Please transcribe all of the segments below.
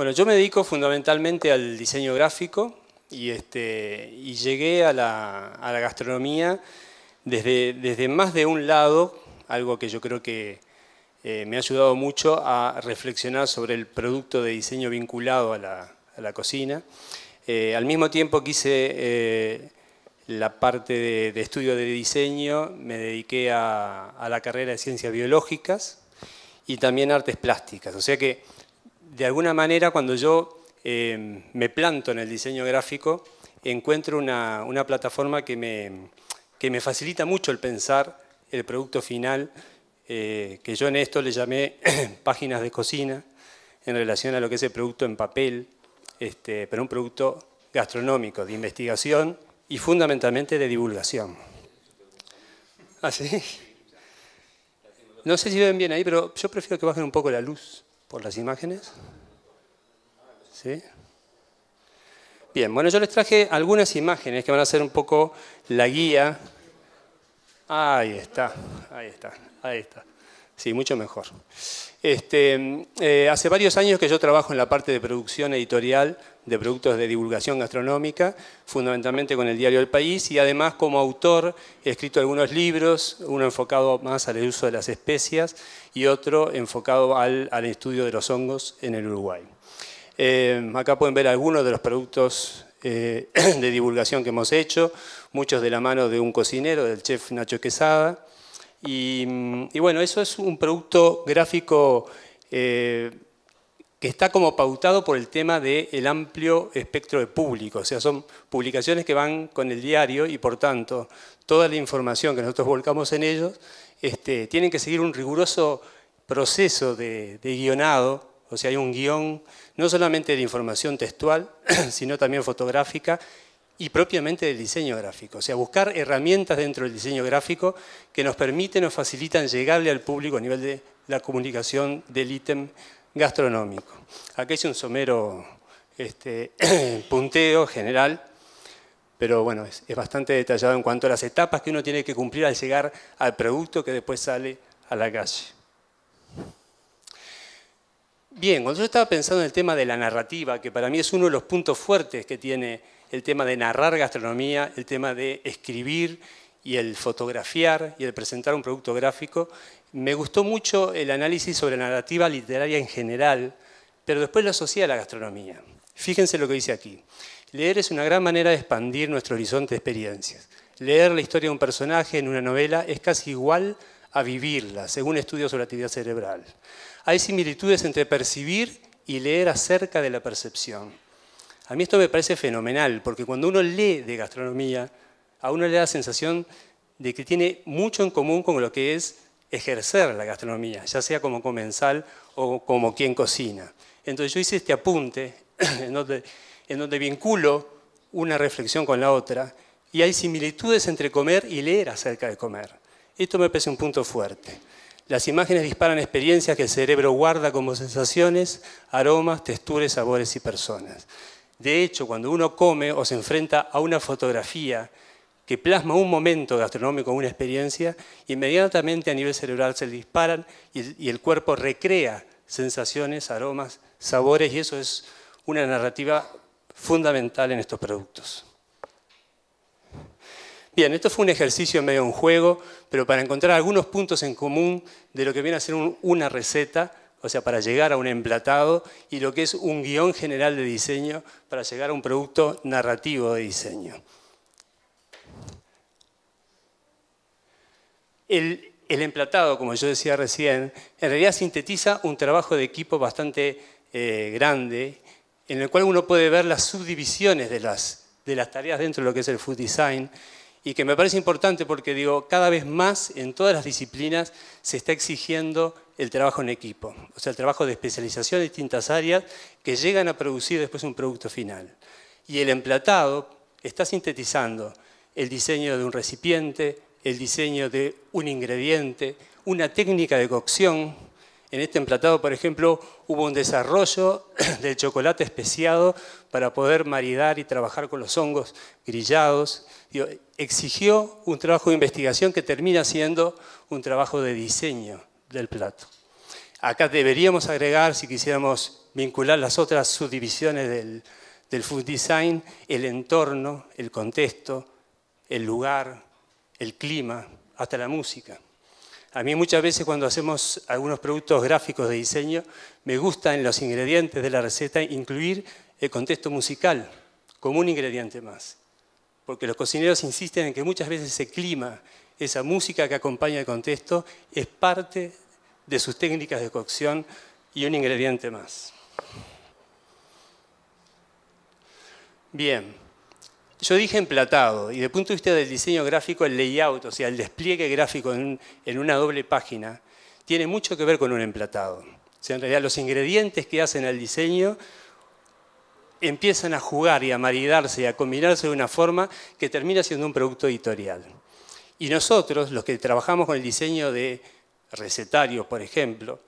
Bueno, yo me dedico fundamentalmente al diseño gráfico y, este, llegué a la, gastronomía desde, más de un lado, algo que yo creo que eh, me ha ayudado mucho a reflexionar sobre el producto de diseño vinculado a la, cocina. Eh, al mismo tiempo que hice eh, la parte de, estudio de diseño, me dediqué a, a la carrera de ciencias biológicas y también artes plásticas. O sea que de alguna manera cuando yo eh, me planto en el diseño gráfico, encuentro una, plataforma que me, que me, facilita mucho el pensar el producto final, eh, que yo en esto le llamé páginas de cocina, en relación a lo que es el producto en papel, este, pero un producto gastronómico, de investigación y fundamentalmente de divulgación. Así, ¿Ah, No sé si ven bien ahí, pero yo prefiero que bajen un poco la luz por las imágenes. ¿Sí? Bien, bueno, yo les traje algunas imágenes que van a ser un poco la guía. Ahí está, ahí está, ahí está. Sí, mucho mejor. Este, eh, hace varios años que yo trabajo en la parte de producción editorial de productos de divulgación gastronómica, fundamentalmente con el diario El País, y además como autor he escrito algunos libros, uno enfocado más al uso de las especias y otro enfocado al, estudio de los hongos en el Uruguay. Eh, acá pueden ver algunos de los productos eh, de divulgación que hemos hecho, muchos de la mano de un cocinero, del chef Nacho Quesada, y, bueno, eso es un producto gráfico eh, que está como pautado por el tema del el amplio espectro de público. O sea, son publicaciones que van con el diario y por tanto toda la información que nosotros volcamos en ellos este, tienen que seguir un riguroso proceso de, de guionado. O sea, hay un guión no solamente de información textual, sino también fotográfica y propiamente del diseño gráfico. O sea, buscar herramientas dentro del diseño gráfico que nos permiten, o facilitan llegarle al público a nivel de la comunicación del ítem gastronómico. Aquí es un somero este, punteo general, pero bueno, es, bastante detallado en cuanto a las etapas que uno tiene que cumplir al llegar al producto que después sale a la calle. Bien, cuando yo estaba pensando en el tema de la narrativa, que para mí es uno de los puntos fuertes que tiene el tema de narrar gastronomía, el tema de escribir y el fotografiar y el presentar un producto gráfico, me gustó mucho el análisis sobre la narrativa literaria en general, pero después lo asocié a la gastronomía. Fíjense lo que dice aquí. Leer es una gran manera de expandir nuestro horizonte de experiencias. Leer la historia de un personaje en una novela es casi igual a vivirla, según estudios sobre actividad cerebral hay similitudes entre percibir y leer acerca de la percepción. A mí esto me parece fenomenal, porque cuando uno lee de gastronomía, a uno le da la sensación de que tiene mucho en común con lo que es ejercer la gastronomía, ya sea como comensal o como quien cocina. Entonces yo hice este apunte en donde, en vinculo una reflexión con la otra y hay similitudes entre comer y leer acerca de comer. Esto me parece un punto fuerte. Las imágenes disparan experiencias que el cerebro guarda como sensaciones, aromas, texturas, sabores y personas. De hecho, cuando uno come o se enfrenta a una fotografía que plasma un momento gastronómico, una experiencia, inmediatamente a nivel cerebral se disparan y el cuerpo recrea sensaciones, aromas, sabores, y eso es una narrativa fundamental en estos productos. Bien, esto fue un ejercicio en medio de un juego, pero para encontrar algunos puntos en común de lo que viene a ser una receta, o sea, para llegar a un emplatado, y lo que es un guión general de diseño para llegar a un producto narrativo de diseño. El, emplatado, como yo decía recién, en realidad sintetiza un trabajo de equipo bastante eh, grande, en el cual uno puede ver las subdivisiones de las, de las tareas dentro de lo que es el food design, y que me parece importante porque digo, cada vez más en todas las disciplinas se está exigiendo el trabajo en equipo, o sea, el trabajo de especialización en distintas áreas que llegan a producir después un producto final. Y el emplatado está sintetizando el diseño de un recipiente, el diseño de un ingrediente, una técnica de cocción en este emplatado, por ejemplo, hubo un desarrollo del chocolate especiado para poder maridar y trabajar con los hongos grillados. Exigió un trabajo de investigación que termina siendo un trabajo de diseño del plato. Acá deberíamos agregar, si quisiéramos vincular las otras subdivisiones del, del food design, el entorno, el contexto, el lugar, el clima, hasta la música. A mí muchas veces cuando hacemos algunos productos gráficos de diseño, me gusta en los ingredientes de la receta incluir el contexto musical como un ingrediente más. Porque los cocineros insisten en que muchas veces ese clima, esa música que acompaña el contexto, es parte de sus técnicas de cocción y un ingrediente más. Bien, yo dije emplatado, y el punto de vista del diseño gráfico, el layout, o sea, el despliegue gráfico en, una doble página, tiene mucho que ver con un emplatado. O sea, en realidad los ingredientes que hacen al diseño empiezan a jugar y a maridarse y a combinarse de una forma que termina siendo un producto editorial. Y nosotros, los que trabajamos con el diseño de recetarios, por ejemplo,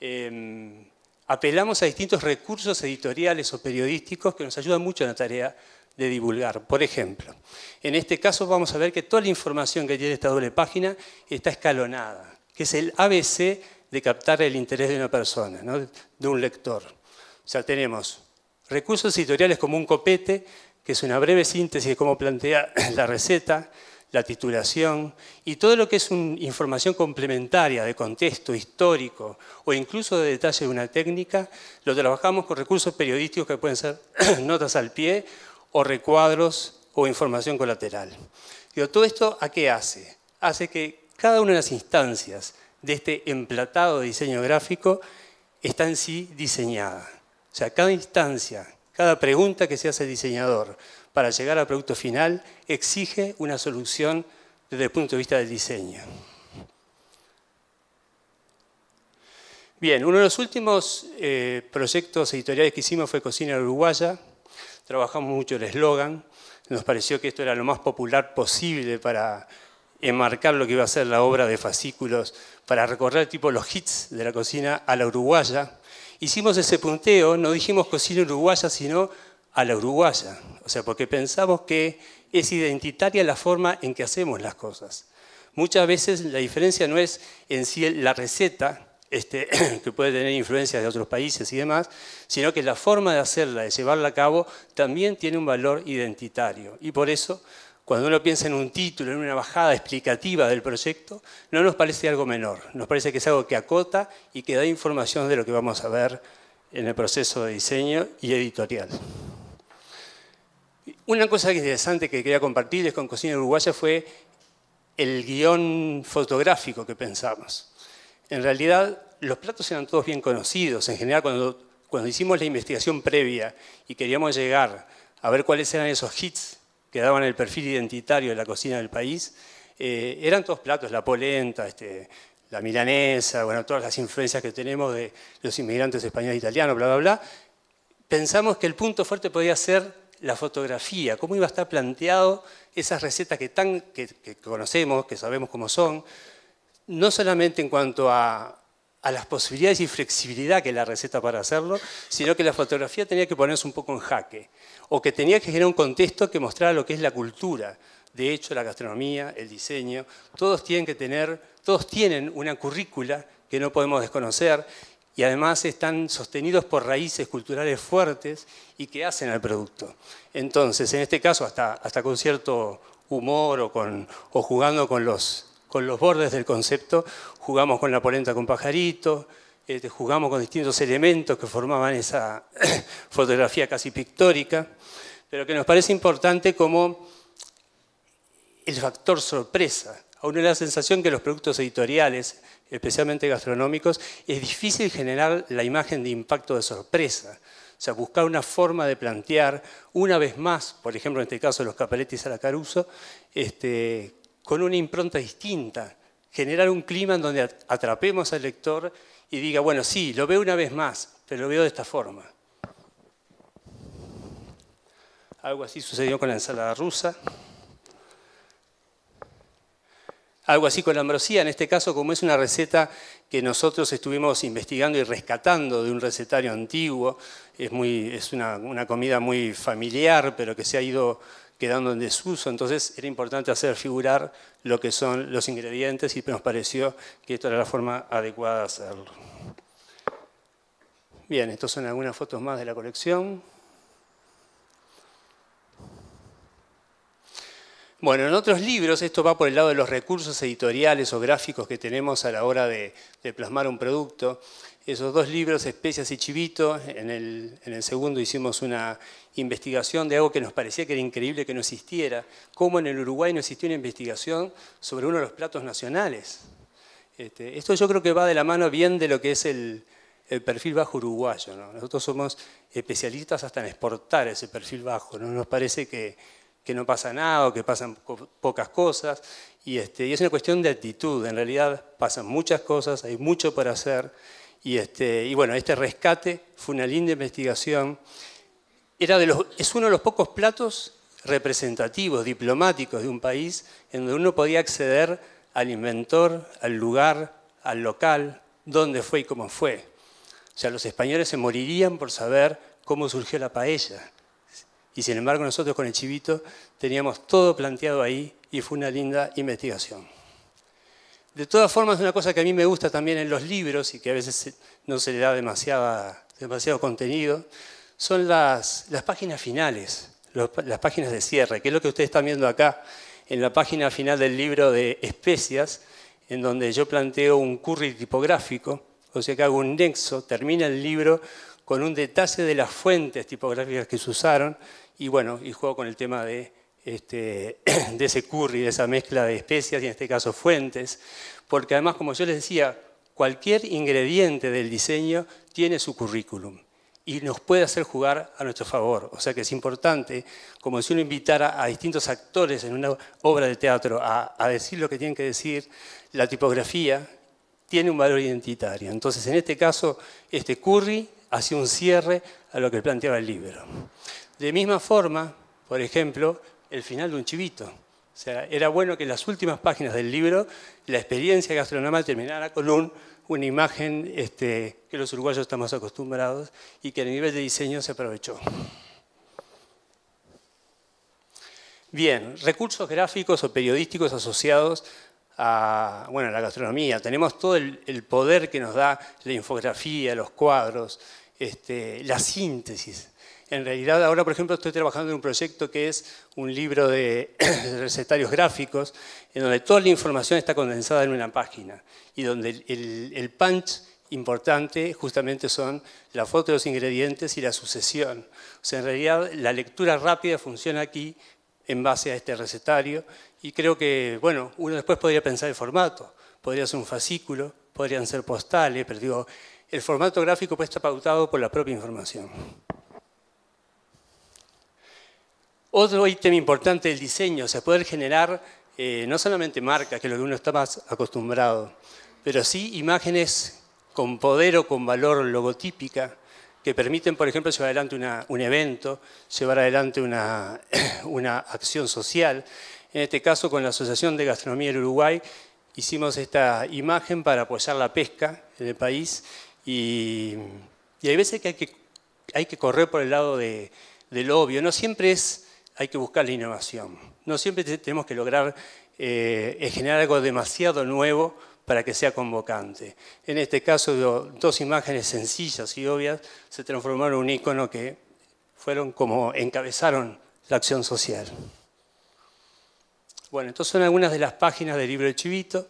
em, apelamos a distintos recursos editoriales o periodísticos que nos ayudan mucho en la tarea de divulgar. Por ejemplo, en este caso vamos a ver que toda la información que tiene esta doble página está escalonada, que es el ABC de captar el interés de una persona, de un lector. O sea, tenemos recursos editoriales como un copete, que es una breve síntesis de cómo plantea la receta, la titulación y todo lo que es información complementaria de contexto histórico o incluso de detalle de una técnica, lo trabajamos con recursos periodísticos que pueden ser notas al pie o recuadros o información colateral. todo esto, ¿a qué hace? Hace que cada una de las instancias de este emplatado de diseño gráfico está en sí diseñada. O sea, cada instancia, cada pregunta que se hace el diseñador para llegar al producto final exige una solución desde el punto de vista del diseño. Bien, uno de los últimos eh, proyectos editoriales que hicimos fue Cocina Uruguaya, trabajamos mucho el eslogan, nos pareció que esto era lo más popular posible para enmarcar lo que iba a ser la obra de fascículos, para recorrer tipo los hits de la cocina a la uruguaya. Hicimos ese punteo, no dijimos cocina uruguaya, sino a la uruguaya, o sea, porque pensamos que es identitaria la forma en que hacemos las cosas. Muchas veces la diferencia no es en si la receta, este, que puede tener influencias de otros países y demás, sino que la forma de hacerla, de llevarla a cabo, también tiene un valor identitario. Y por eso, cuando uno piensa en un título, en una bajada explicativa del proyecto, no nos parece algo menor, nos parece que es algo que acota y que da información de lo que vamos a ver en el proceso de diseño y editorial. Una cosa interesante que quería compartirles con Cocina Uruguaya fue el guión fotográfico que pensamos en realidad los platos eran todos bien conocidos. En general, cuando, cuando hicimos la investigación previa y queríamos llegar a ver cuáles eran esos hits que daban el perfil identitario de la cocina del país, eh, eran todos platos, la polenta, este, la milanesa, bueno, todas las influencias que tenemos de los inmigrantes españoles e italianos, bla, bla, bla. Pensamos que el punto fuerte podía ser la fotografía, cómo iba a estar planteado esas recetas que, tan, que conocemos, que sabemos cómo son, no solamente en cuanto a, las posibilidades y flexibilidad que la receta para hacerlo, sino que la fotografía tenía que ponerse un poco en jaque, o que tenía que generar un contexto que mostrara lo que es la cultura. De hecho, la gastronomía, el diseño, todos tienen que tener, todos tienen una currícula que no podemos desconocer y además están sostenidos por raíces culturales fuertes y que hacen al producto. Entonces, en este caso, hasta, con cierto humor o jugando con los con los bordes del concepto, jugamos con la polenta con pajarito, este, jugamos con distintos elementos que formaban esa fotografía casi pictórica, pero que nos parece importante como el factor sorpresa. Aún uno la sensación que los productos editoriales, especialmente gastronómicos, es difícil generar la imagen de impacto de sorpresa. O sea, buscar una forma de plantear, una vez más, por ejemplo, en este caso los capeletis a la Caruso, este, con una impronta distinta, generar un clima en donde atrapemos al lector y diga, bueno, sí, lo veo una vez más, pero lo veo de esta forma. Algo así sucedió con la ensalada rusa. Algo así con la ambrosía, en este caso como es una receta que nosotros estuvimos investigando y rescatando de un recetario antiguo, es, una, una comida muy familiar, pero que se ha ido quedando en desuso, entonces era importante hacer figurar lo que son los ingredientes y nos pareció que esta era la forma adecuada de hacerlo. Bien, estas son algunas fotos más de la colección. Bueno, en otros libros esto va por el lado de los recursos editoriales o gráficos que tenemos a la hora de, de plasmar un producto esos dos libros, Especias y Chivito, en el, segundo hicimos una investigación de algo que nos parecía que era increíble que no existiera, cómo en el Uruguay no existió una investigación sobre uno de los platos nacionales. Este, esto yo creo que va de la mano bien de lo que es el, perfil bajo uruguayo. Nosotros somos especialistas hasta en exportar ese perfil bajo, nos parece que, no pasa nada o que pasan pocas cosas. Este, y es una cuestión de actitud, en realidad pasan muchas cosas, hay mucho por hacer. Y, este, bueno, este rescate fue una linda investigación. es uno de los pocos platos representativos, diplomáticos de un país, en donde uno podía acceder al inventor, al lugar, al local, dónde fue y cómo fue. O sea, los españoles se morirían por saber cómo surgió la paella. Y sin embargo nosotros con el chivito teníamos todo planteado ahí y fue una linda investigación. De todas formas, una cosa que a mí me gusta también en los libros y que a veces no se le da demasiado contenido, son las, páginas finales, las páginas de cierre, que es lo que ustedes están viendo acá en la página final del libro de especias, en donde yo planteo un curry tipográfico, o sea que hago un nexo, termina el libro con un detalle de las fuentes tipográficas que se usaron y bueno, y juego con el tema de este, de ese curry, de esa mezcla de especias y en este caso fuentes, porque además, como yo les decía, cualquier ingrediente del diseño tiene su currículum y nos puede hacer jugar a nuestro favor. O sea que es importante, como si uno invitara a distintos actores en una obra de teatro a, a decir lo que tienen que decir, la tipografía tiene un valor identitario. Entonces, en este caso, este curry hacía un cierre a lo que planteaba el libro. De misma forma, por ejemplo, el final de un chivito. O sea, era bueno que en las últimas páginas del libro la experiencia gastronómica terminara con una imagen este, que los uruguayos estamos acostumbrados y que a nivel de diseño se aprovechó. Bien, recursos gráficos o periodísticos asociados a, bueno, la gastronomía. Tenemos todo el, poder que nos da la infografía, los cuadros, este, la síntesis. En realidad ahora, por ejemplo, estoy trabajando en un proyecto que es un libro de recetarios gráficos, en donde toda la información está condensada en una página y donde el, punch importante justamente son la foto de los ingredientes y la sucesión. O sea, en realidad la lectura rápida funciona aquí en base a este recetario y creo que, bueno, uno después podría pensar el formato, podría ser un fascículo, podrían ser postales, pero digo, el formato gráfico pues está pautado por la propia información. Otro ítem importante del diseño, o sea, poder generar eh, no solamente marcas, que es lo que uno está más acostumbrado, pero sí imágenes con poder o con valor logotípica que permiten, por ejemplo, llevar adelante un evento, llevar adelante una, acción social. En este caso, con la Asociación de Gastronomía del Uruguay, hicimos esta imagen para apoyar la pesca en el país y, hay veces que hay, que correr por el lado de, del obvio. No siempre es hay que buscar la innovación. No siempre tenemos que lograr eh, generar algo demasiado nuevo para que sea convocante. En este caso, dos imágenes sencillas y obvias se transformaron en un icono que fueron como encabezaron la acción social. Bueno, entonces son algunas de las páginas del libro de Chivito.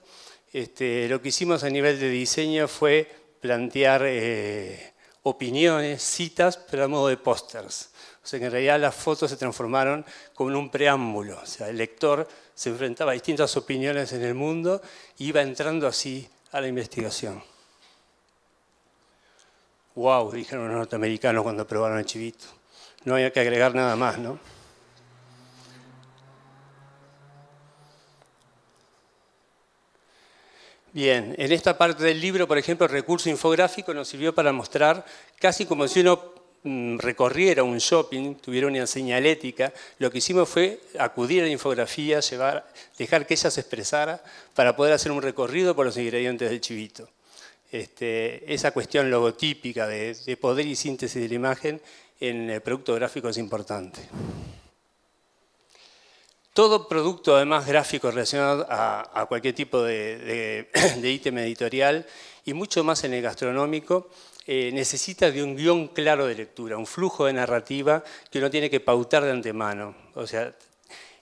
Este, lo que hicimos a nivel de diseño fue plantear eh, opiniones, citas, pero a modo de pósters. O sea que en realidad las fotos se transformaron como en un preámbulo. O sea, el lector se enfrentaba a distintas opiniones en el mundo e iba entrando así a la investigación. ¡Wow! dijeron los norteamericanos cuando probaron el chivito. No había que agregar nada más, ¿no? Bien, en esta parte del libro, por ejemplo, el recurso infográfico nos sirvió para mostrar, casi como si uno mm, recorriera un shopping, tuviera una señalética, lo que hicimos fue acudir a la infografía, dejar que ella se expresara para poder hacer un recorrido por los ingredientes del chivito. Este, esa cuestión logotípica de poder y síntesis de la imagen en el producto gráfico es importante. Todo producto, además, gráfico relacionado a, cualquier tipo de, ítem editorial y mucho más en el gastronómico, eh, necesita de un guión claro de lectura, un flujo de narrativa que uno tiene que pautar de antemano. O sea,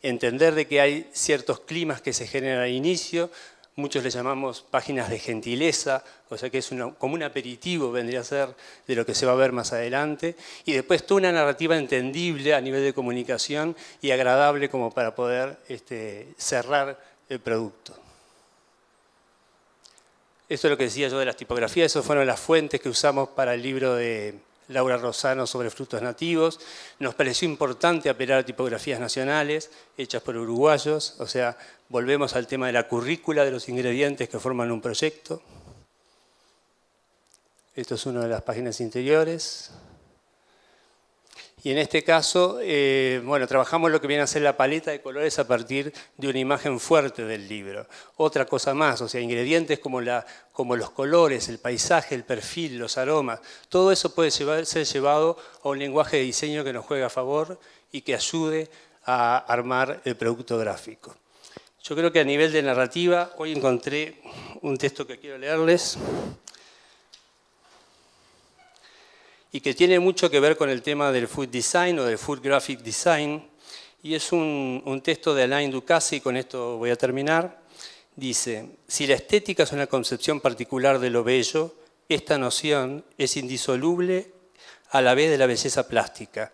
entender de que hay ciertos climas que se generan al inicio, muchos le llamamos páginas de gentileza, o sea que es como un aperitivo vendría a ser de lo que se va a ver más adelante, y después toda una narrativa entendible a nivel de comunicación y agradable como para poder este, cerrar el producto. Esto es lo que decía yo de las tipografías, esas fueron las fuentes que usamos para el libro de, Laura Rosano sobre frutos nativos. Nos pareció importante apelar a tipografías nacionales hechas por uruguayos, o sea, volvemos al tema de la currícula de los ingredientes que forman un proyecto. Esto es una de las páginas interiores. Y en este caso, eh, bueno, trabajamos lo que viene a ser la paleta de colores a partir de una imagen fuerte del libro. Otra cosa más, o sea, ingredientes como, la, como los colores, el paisaje, el perfil, los aromas, todo eso puede ser llevado a un lenguaje de diseño que nos juega a favor y que ayude a armar el producto gráfico. Yo creo que a nivel de narrativa, hoy encontré un texto que quiero leerles y que tiene mucho que ver con el tema del food design o del food graphic design. Y es un, texto de Alain Ducasse, y con esto voy a terminar. Dice, si la estética es una concepción particular de lo bello, esta noción es indisoluble a la vez de la belleza plástica,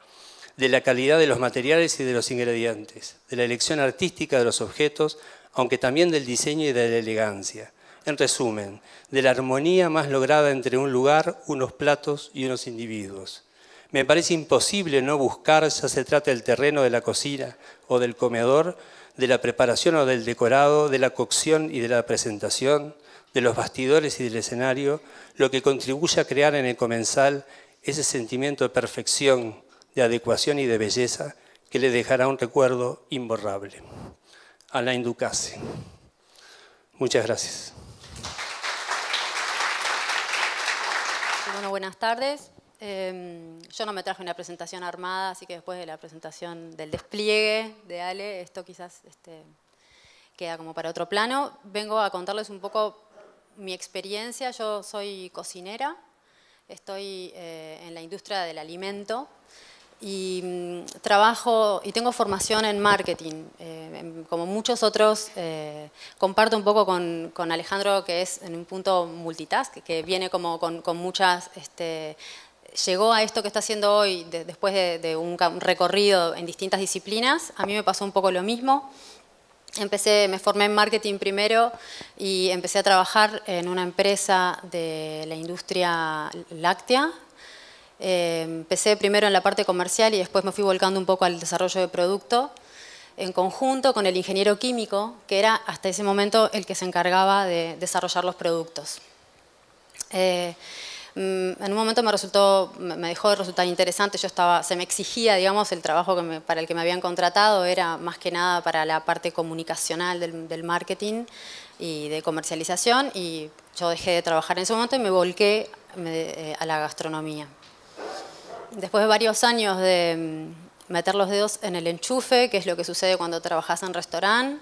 de la calidad de los materiales y de los ingredientes, de la elección artística de los objetos, aunque también del diseño y de la elegancia en resumen, de la armonía más lograda entre un lugar, unos platos y unos individuos. Me parece imposible no buscar, ya se trata del terreno de la cocina o del comedor, de la preparación o del decorado, de la cocción y de la presentación, de los bastidores y del escenario, lo que contribuye a crear en el comensal ese sentimiento de perfección, de adecuación y de belleza que le dejará un recuerdo imborrable. Alain Ducasse. Muchas gracias. Bueno, buenas tardes. Em, yo no me traje una presentación armada, así que después de la presentación del despliegue de Ale, esto quizás este, queda como para otro plano. Vengo a contarles un poco mi experiencia. Yo soy cocinera, estoy eh, en la industria del alimento y mm, trabajo y tengo formación en marketing. Eh, como muchos otros, eh, comparto un poco con, Alejandro que es en un punto multitask, que viene como con, muchas... Este, llegó a esto que está haciendo hoy después de, de un recorrido en distintas disciplinas. A mí me pasó un poco lo mismo. Empecé, me formé en marketing primero y empecé a trabajar en una empresa de la industria láctea, Em, empecé primero en la parte comercial y después me fui volcando un poco al desarrollo de producto, en conjunto con el ingeniero químico, que era hasta ese momento el que se encargaba de desarrollar los productos. Eh, mm, en un momento me resultó, me dejó de resultar interesante, yo estaba, se me exigía, digamos, el trabajo para el que me habían contratado era más que nada para la parte comunicacional del, del, marketing y de comercialización y yo dejé de trabajar en ese momento y me volqué eh, a la gastronomía después de varios años de mm, meter los dedos en el enchufe, que es lo que sucede cuando trabajas en restaurante,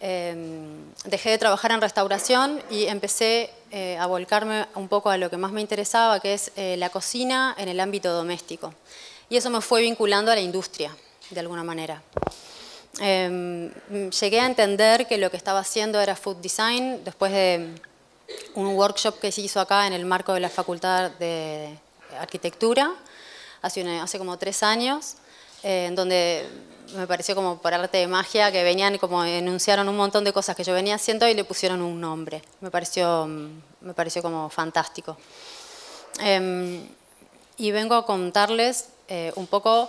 em, dejé de trabajar en restauración y empecé eh, a volcarme un poco a lo que más me interesaba, que es eh, la cocina en el ámbito doméstico. Y eso me fue vinculando a la industria, de alguna manera. Em, llegué a entender que lo que estaba haciendo era food design después de mm, un workshop que se hizo acá en el marco de la Facultad de Arquitectura, hace, como tres años, eh, en donde me pareció como por arte de magia que venían como enunciaron un montón de cosas que yo venía haciendo y le pusieron un nombre. Me pareció, me pareció como fantástico. Em, y vengo a contarles eh, un poco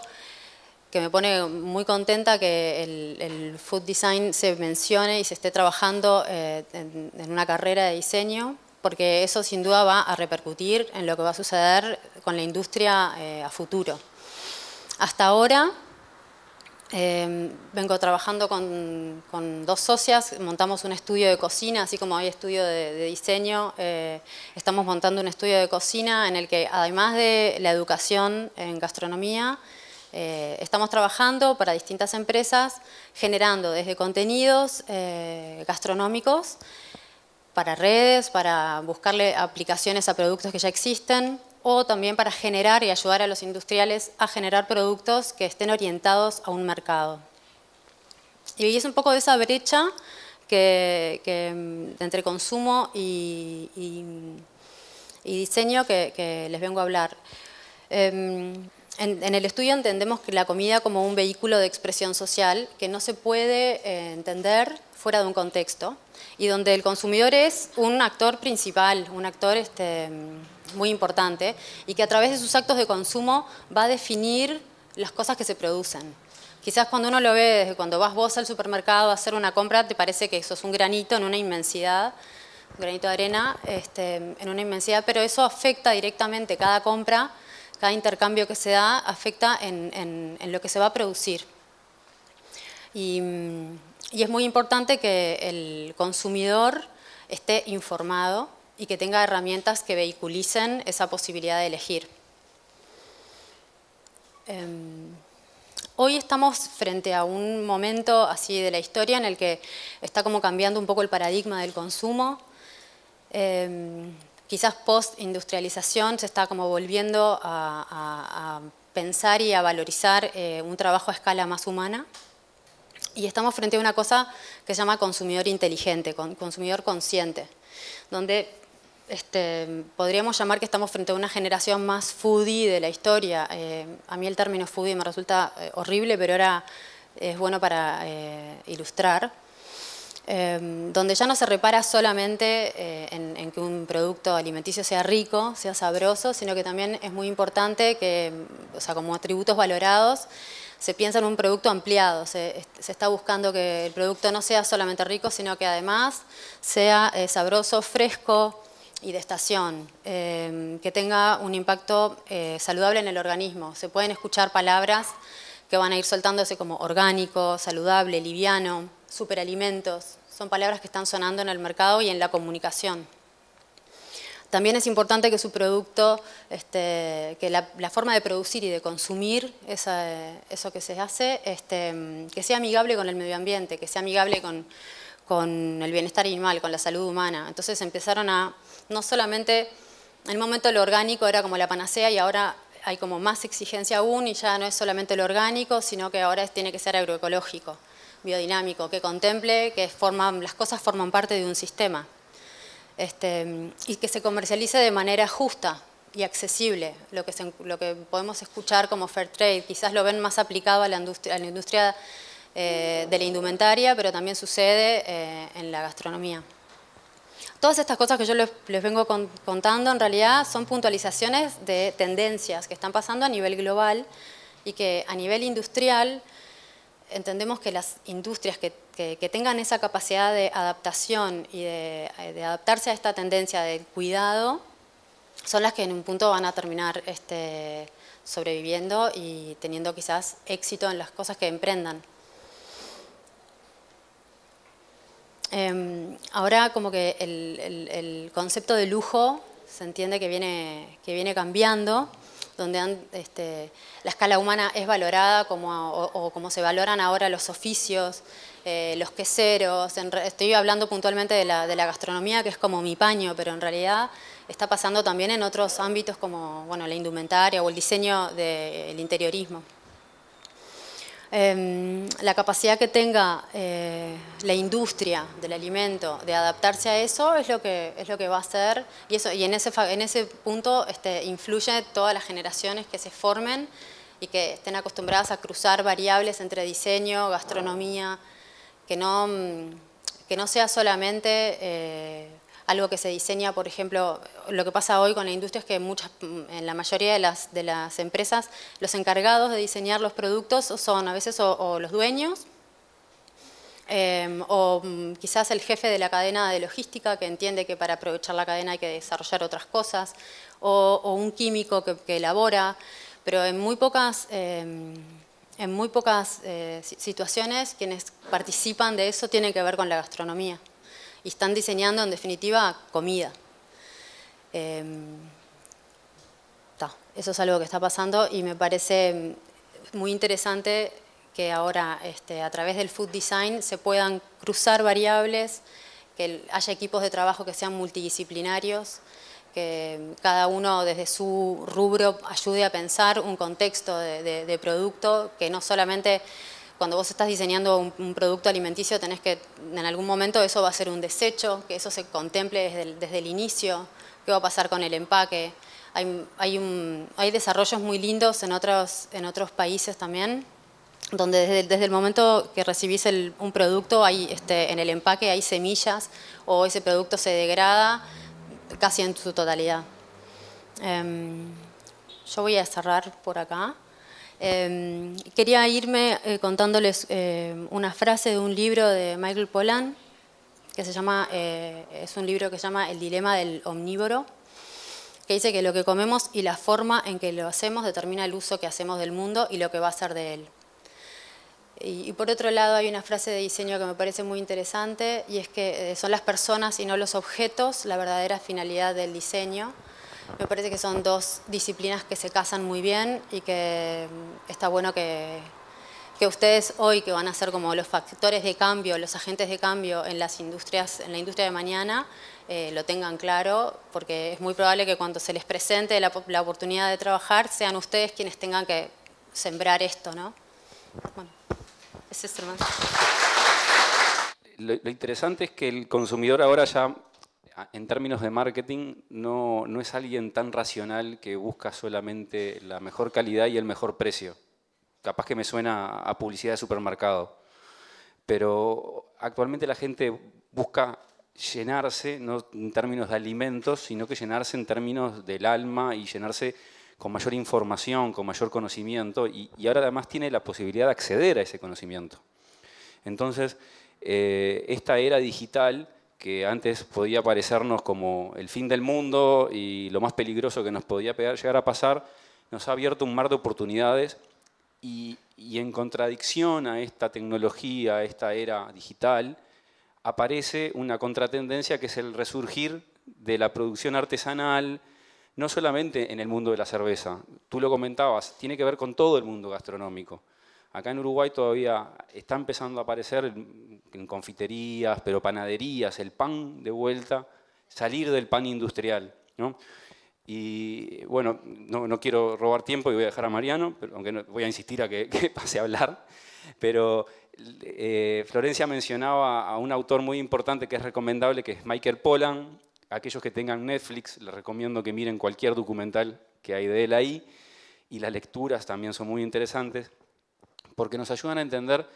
que me pone muy contenta que el, food design se mencione y se esté trabajando eh, en una carrera de diseño porque eso sin duda va a repercutir en lo que va a suceder con la industria eh, a futuro. Hasta ahora em, vengo trabajando con, dos socias, montamos un estudio de cocina, así como hay estudio de, diseño, eh, estamos montando un estudio de cocina en el que además de la educación en gastronomía, eh, estamos trabajando para distintas empresas generando desde contenidos gastronómicos para redes, para buscarle aplicaciones a productos que ya existen o también para generar y ayudar a los industriales a generar productos que estén orientados a un mercado. Y es un poco de esa brecha que, mm, entre consumo y, y, diseño que, les vengo a hablar. Em, en, el estudio entendemos que la comida como un vehículo de expresión social que no se puede eh, entender fuera de un contexto y donde el consumidor es un actor principal, un actor este, muy importante y que a través de sus actos de consumo va a definir las cosas que se producen. Quizás cuando uno lo ve desde cuando vas vos al supermercado a hacer una compra, te parece que eso es un granito en una inmensidad, un granito de arena este, en una inmensidad, pero eso afecta directamente cada compra, cada intercambio que se da, afecta en, en lo que se va a producir. Y mm, y es muy importante que el consumidor esté informado y que tenga herramientas que vehiculicen esa posibilidad de elegir. Em, hoy estamos frente a un momento así de la historia en el que está como cambiando un poco el paradigma del consumo. Em, quizás post-industrialización se está como volviendo a, pensar y a valorizar eh, un trabajo a escala más humana y estamos frente a una cosa que se llama consumidor inteligente, consumidor consciente, donde este, podríamos llamar que estamos frente a una generación más foodie de la historia. Eh, a mí el término foodie me resulta eh, horrible, pero ahora es bueno para eh, ilustrar. Em, donde ya no se repara solamente eh, en, que un producto alimenticio sea rico, sea sabroso, sino que también es muy importante que, o sea, como atributos valorados, se piensa en un producto ampliado, se, está buscando que el producto no sea solamente rico, sino que además sea eh, sabroso, fresco y de estación, em, que tenga un impacto eh, saludable en el organismo. Se pueden escuchar palabras que van a ir soltándose como orgánico, saludable, liviano superalimentos, son palabras que están sonando en el mercado y en la comunicación. También es importante que su producto, este, que la, forma de producir y de consumir eso que se hace, este, que sea amigable con el medio ambiente, que sea amigable con, con el bienestar animal, con la salud humana. Entonces empezaron a, no solamente, en el momento lo orgánico era como la panacea y ahora hay como más exigencia aún y ya no es solamente lo orgánico, sino que ahora tiene que ser agroecológico biodinámico, que contemple que forman, las cosas forman parte de un sistema este, y que se comercialice de manera justa y accesible, lo que, lo que podemos escuchar como fair trade, quizás lo ven más aplicado a la industria, a la industria eh, de la indumentaria, pero también sucede eh, en la gastronomía. Todas estas cosas que yo les, vengo contando en realidad son puntualizaciones de tendencias que están pasando a nivel global y que a nivel industrial entendemos que las industrias que, tengan esa capacidad de adaptación y de, eh, adaptarse a esta tendencia de cuidado son las que en un punto van a terminar este, sobreviviendo y teniendo quizás éxito en las cosas que emprendan. Em, ahora como que el, el, concepto de lujo se entiende que viene, que viene cambiando donde este, la escala humana es valorada como, o, como se valoran ahora los oficios, eh, los queseros. estoy hablando puntualmente de la, gastronomía, que es como mi paño, pero en realidad está pasando también en otros ámbitos como bueno, la indumentaria o el diseño del interiorismo. Em, la capacidad que tenga eh, la industria del alimento de adaptarse a eso es lo que, es lo que va a hacer y, eso, y en, ese, en ese punto este, influye todas las generaciones que se formen y que estén acostumbradas a cruzar variables entre diseño, gastronomía, que no, que no sea solamente... Eh, algo que se diseña, por ejemplo, lo que pasa hoy con la industria es que muchas, mm, en la mayoría de las, empresas los encargados de diseñar los productos son a veces los dueños, em, o mm, quizás el jefe de la cadena de logística que entiende que para aprovechar la cadena hay que desarrollar otras cosas, o, un químico que, elabora, pero en muy pocas, em, en muy pocas eh, situaciones quienes participan de eso tienen que ver con la gastronomía y están diseñando en definitiva comida. Em, eso es algo que está pasando y me parece em, muy interesante que ahora este, a través del food design se puedan cruzar variables, que haya equipos de trabajo que sean multidisciplinarios, que em, cada uno desde su rubro ayude a pensar un contexto de producto que no solamente cuando vos estás diseñando un, producto alimenticio tenés que, en algún momento eso va a ser un desecho, que eso se contemple desde el, inicio, qué va a pasar con el empaque. Hay, desarrollos muy lindos en otros, en otros países también, donde desde, el momento que recibís un producto, este, en el empaque hay semillas o ese producto se degrada casi en su totalidad. Em, yo voy a cerrar por acá. Em, quería irme eh, contándoles eh, una frase de un libro de Michael Pollan, que se llama, eh, es un libro que se llama El dilema del omnívoro, que dice que lo que comemos y la forma en que lo hacemos determina el uso que hacemos del mundo y lo que va a ser de él. y por otro lado hay una frase de diseño que me parece muy interesante y es que son las personas y no los objetos la verdadera finalidad del diseño me parece que son dos disciplinas que se casan muy bien y que mm, está bueno que, ustedes hoy, que van a ser como los factores de cambio, los agentes de cambio en las industrias, en la industria de mañana, eh, lo tengan claro, porque es muy probable que cuando se les presente la, oportunidad de trabajar, sean ustedes quienes tengan que sembrar esto, ¿no? Bueno, lo interesante es que el consumidor ahora ya en términos de marketing, no, no es alguien tan racional que busca solamente la mejor calidad y el mejor precio. Capaz que me suena a publicidad de supermercado. Pero actualmente la gente busca llenarse, no en términos de alimentos, sino que llenarse en términos del alma y llenarse con mayor información, con mayor conocimiento, y, ahora además tiene la posibilidad de acceder a ese conocimiento. Entonces, eh, esta era digital que antes podía parecernos como el fin del mundo y lo más peligroso que nos podía llegar a pasar, nos ha abierto un mar de oportunidades y, y en contradicción a esta tecnología, a esta era digital, aparece una contratendencia que es el resurgir de la producción artesanal, no solamente en el mundo de la cerveza, tú lo comentabas, tiene que ver con todo el mundo gastronómico. Acá en Uruguay todavía está empezando a aparecer en confiterías, pero panaderías, el pan de vuelta, salir del pan industrial. Y bueno, no, quiero robar tiempo y voy a dejar a Mariano, pero, aunque voy a insistir a que, pase a hablar. Pero eh, Florencia mencionaba a un autor muy importante que es recomendable, que es Michael Pollan. Aquellos que tengan Netflix, les recomiendo que miren cualquier documental que hay de él ahí. Y las lecturas también son muy interesantes porque nos ayudan a entender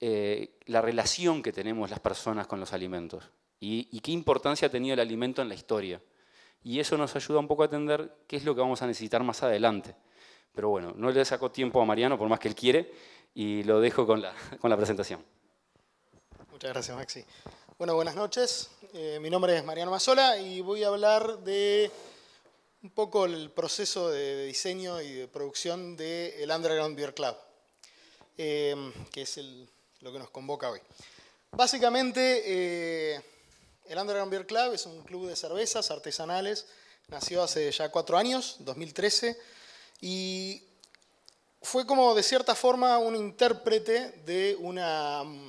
eh, la relación que tenemos las personas con los alimentos y, qué importancia ha tenido el alimento en la historia. Y eso nos ayuda un poco a entender qué es lo que vamos a necesitar más adelante. Pero bueno, no le saco tiempo a Mariano, por más que él quiere, y lo dejo con la, presentación. Muchas gracias, Maxi. Bueno, buenas noches. Eh, mi nombre es Mariano Mazola y voy a hablar de un poco el proceso de diseño y de producción del el Underground Beer Club. Em, que es lo que nos convoca hoy. Básicamente, eh, el Underground Beer Club es un club de cervezas artesanales, nació hace ya cuatro años, 2013, y fue como de cierta forma un intérprete de mm,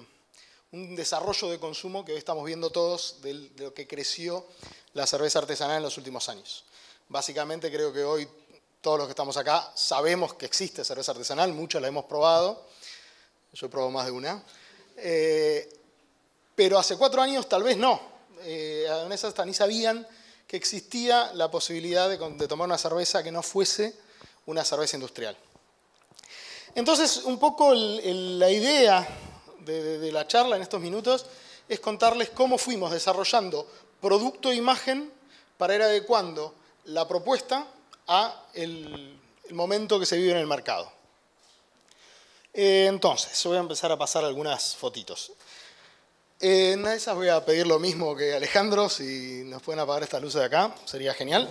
un desarrollo de consumo que hoy estamos viendo todos de lo que creció la cerveza artesanal en los últimos años. Básicamente creo que hoy todos los que estamos acá sabemos que existe cerveza artesanal, muchos la hemos probado, yo he probado más de una, eh, pero hace cuatro años tal vez no. Eh, además hasta ni sabían que existía la posibilidad de, tomar una cerveza que no fuese una cerveza industrial. Entonces, un poco la idea de, la charla en estos minutos es contarles cómo fuimos desarrollando producto e imagen para ir adecuando la propuesta a el momento que se vive en el mercado. Eh, entonces, voy a empezar a pasar algunas fotitos. Eh, en esas voy a pedir lo mismo que Alejandro, si nos pueden apagar estas luces de acá, sería genial.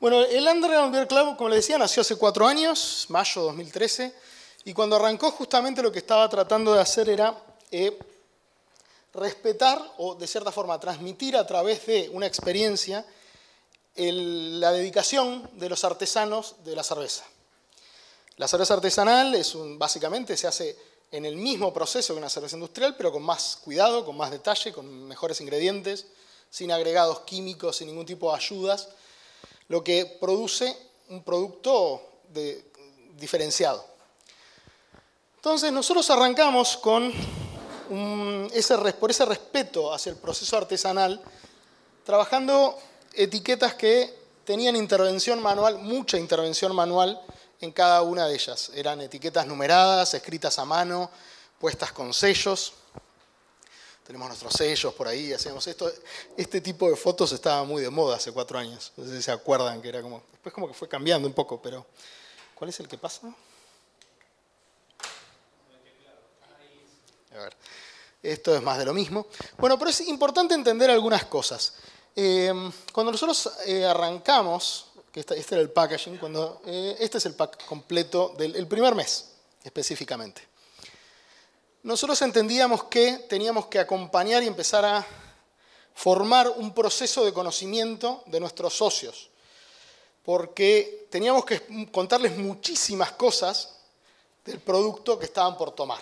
Bueno, el Underground Albert Club, como les decía, nació hace cuatro años, mayo de 2013, y cuando arrancó justamente lo que estaba tratando de hacer era eh, respetar o de cierta forma transmitir a través de una experiencia la dedicación de los artesanos de la cerveza. La cerveza artesanal es un, básicamente se hace en el mismo proceso que una cerveza industrial, pero con más cuidado, con más detalle, con mejores ingredientes, sin agregados químicos, sin ningún tipo de ayudas, lo que produce un producto diferenciado. Entonces nosotros arrancamos con por ese respeto hacia el proceso artesanal, trabajando etiquetas que tenían intervención manual, mucha intervención manual, en cada una de ellas. Eran etiquetas numeradas, escritas a mano, puestas con sellos. Tenemos nuestros sellos por ahí, hacemos esto. Este tipo de fotos estaba muy de moda hace cuatro años. No sé si se acuerdan que era como. Después, como que fue cambiando un poco, pero. ¿Cuál es el que pasa? A ver. Esto es más de lo mismo. Bueno, pero es importante entender algunas cosas. Eh, cuando nosotros eh, arrancamos este, era el packaging, cuando, eh, este es el pack completo del primer mes específicamente. Nosotros entendíamos que teníamos que acompañar y empezar a formar un proceso de conocimiento de nuestros socios, porque teníamos que contarles muchísimas cosas del producto que estaban por tomar,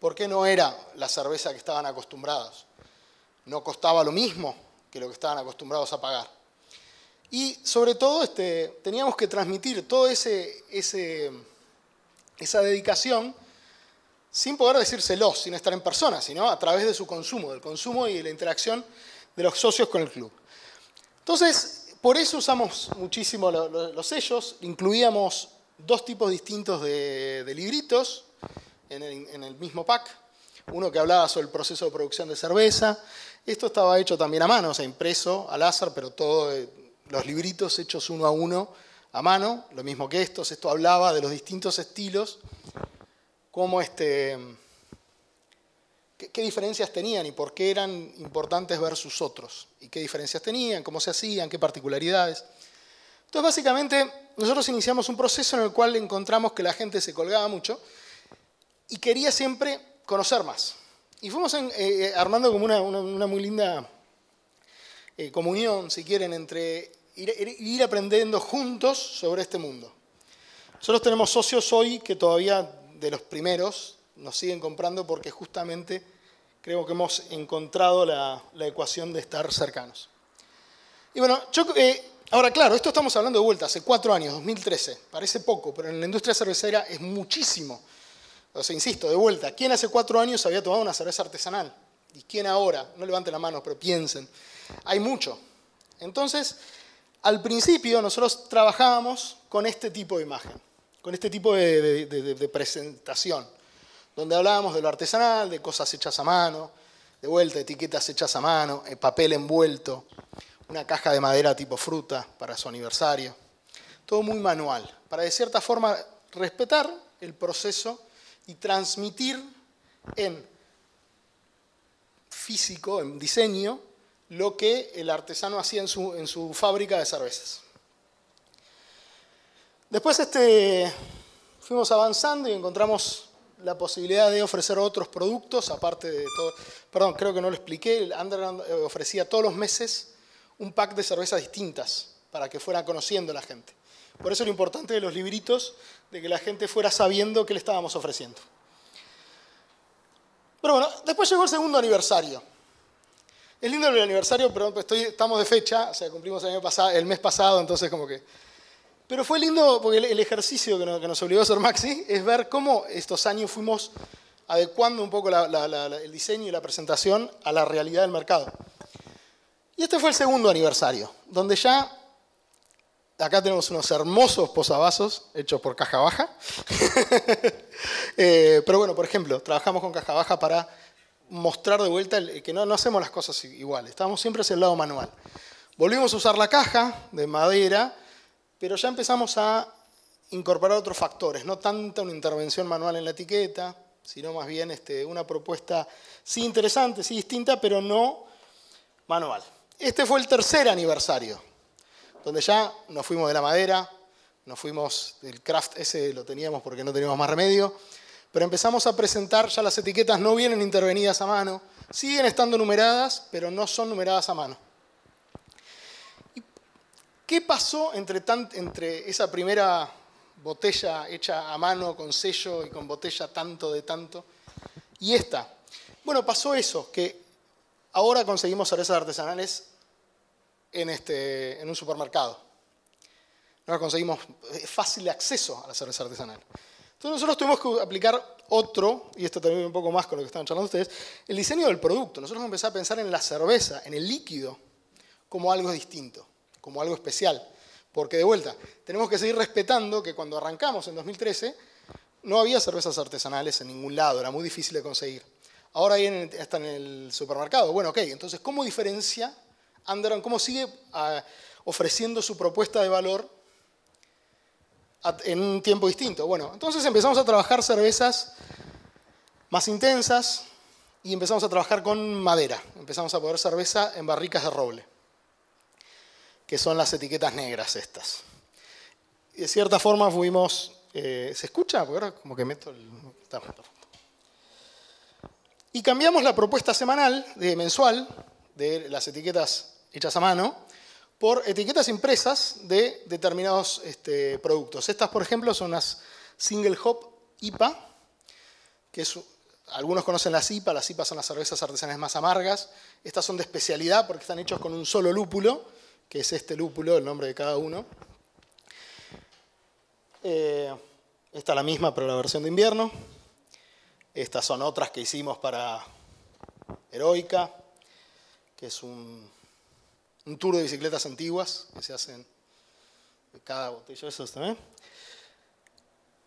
porque no era la cerveza que estaban acostumbrados, no costaba lo mismo que lo que estaban acostumbrados a pagar y sobre todo este, teníamos que transmitir toda ese, esa dedicación sin poder decírselo, sin estar en persona, sino a través de su consumo, del consumo y de la interacción de los socios con el club. Entonces, por eso usamos muchísimo los sellos, incluíamos dos tipos distintos de, libritos en el, mismo pack, uno que hablaba sobre el proceso de producción de cerveza, esto estaba hecho también a mano, o sea, impreso a láser, pero todo eh, los libritos hechos uno a uno a mano, lo mismo que estos, esto hablaba de los distintos estilos, cómo este, qué, diferencias tenían y por qué eran importantes versus otros, y qué diferencias tenían, cómo se hacían, qué particularidades. Entonces, básicamente, nosotros iniciamos un proceso en el cual encontramos que la gente se colgaba mucho y quería siempre conocer más. Y fuimos eh, eh, armando como una muy linda eh, comunión, si quieren, entre ir, aprendiendo juntos sobre este mundo. Nosotros tenemos socios hoy que todavía de los primeros nos siguen comprando porque justamente creo que hemos encontrado la, ecuación de estar cercanos. Y bueno, eh, ahora claro, esto estamos hablando de vuelta, hace cuatro años, 2013, parece poco, pero en la industria cervecera es muchísimo. O sea, insisto, de vuelta, ¿quién hace cuatro años había tomado una cerveza artesanal? ¿Y quién ahora? No levanten la mano, pero piensen. Hay mucho. Entonces, al principio nosotros trabajábamos con este tipo de imagen, con este tipo de, presentación, donde hablábamos de lo artesanal, de cosas hechas a mano, de vuelta, etiquetas hechas a mano, eh, papel envuelto, una caja de madera tipo fruta para su aniversario. Todo muy manual, para de cierta forma respetar el proceso y transmitir en físico, en diseño, lo que el artesano hacía en su, en su fábrica de cervezas. Después este, fuimos avanzando y encontramos la posibilidad de ofrecer otros productos, aparte de todo. Perdón, creo que no lo expliqué. El Underground eh, ofrecía todos los meses un pack de cervezas distintas para que fuera conociendo la gente. Por eso lo importante de los libritos, de que la gente fuera sabiendo qué le estábamos ofreciendo. Pero bueno, después llegó el segundo aniversario. Es lindo el aniversario, pero estamos de fecha, o sea, cumplimos el, mes pasado, entonces como que... Pero fue lindo porque el, ejercicio que nos, obligó a hacer Maxi es ver cómo estos años fuimos adecuando un poco el diseño y la presentación a la realidad del mercado. Y este fue el segundo aniversario, donde ya Acá tenemos unos hermosos posavasos hechos por caja baja. Eh, pero bueno, por ejemplo, trabajamos con caja baja para mostrar de vuelta que no, hacemos las cosas iguales. Estamos siempre hacia el lado manual. Volvimos a usar la caja de madera, pero ya empezamos a incorporar otros factores. No tanta una intervención manual en la etiqueta, sino más bien este, una propuesta sí interesante, sí distinta, pero no manual. Este fue el tercer aniversario donde ya nos fuimos de la madera, nos fuimos del craft ese, lo teníamos porque no teníamos más remedio, pero empezamos a presentar, ya las etiquetas no vienen intervenidas a mano, siguen estando numeradas, pero no son numeradas a mano. ¿Qué pasó entre, entre esa primera botella hecha a mano, con sello y con botella tanto de tanto, y esta? Bueno, pasó eso, que ahora conseguimos cervezas artesanales este, en, un supermercado. No conseguimos fácil acceso a la cerveza artesanal. Entonces nosotros tuvimos que aplicar otro, y esto también un poco más con lo que estaban charlando ustedes, el diseño del producto. Nosotros empezamos a pensar en la cerveza, en el líquido, como algo distinto, como algo especial. Porque de vuelta, tenemos que seguir respetando que cuando arrancamos en 2013 no había cervezas artesanales en ningún lado, era muy difícil de conseguir. Ahora hay en, en el supermercado. Bueno, ok, entonces, ¿cómo diferencia Andaron, cómo sigue ah, ofreciendo su propuesta de valor en un tiempo distinto. Bueno, entonces empezamos a trabajar cervezas más intensas y empezamos a trabajar con madera. Empezamos a poner cerveza en barricas de roble, que son las etiquetas negras estas. de cierta forma fuimos... Eh, ¿Se escucha? Porque ahora como que meto el... Y cambiamos la propuesta semanal, de mensual, de las etiquetas hechas a mano, por etiquetas impresas de determinados este, productos. Estas, por ejemplo, son unas Single Hop IPA, que es, algunos conocen las IPA, las IPA son las cervezas artesanales más amargas. Estas son de especialidad porque están hechas con un solo lúpulo, que es este lúpulo, el nombre de cada uno. Eh, esta es la misma, pero la versión de invierno. Estas son otras que hicimos para Heroica, que es un un tour de bicicletas antiguas que se hacen de cada botella, de esos también.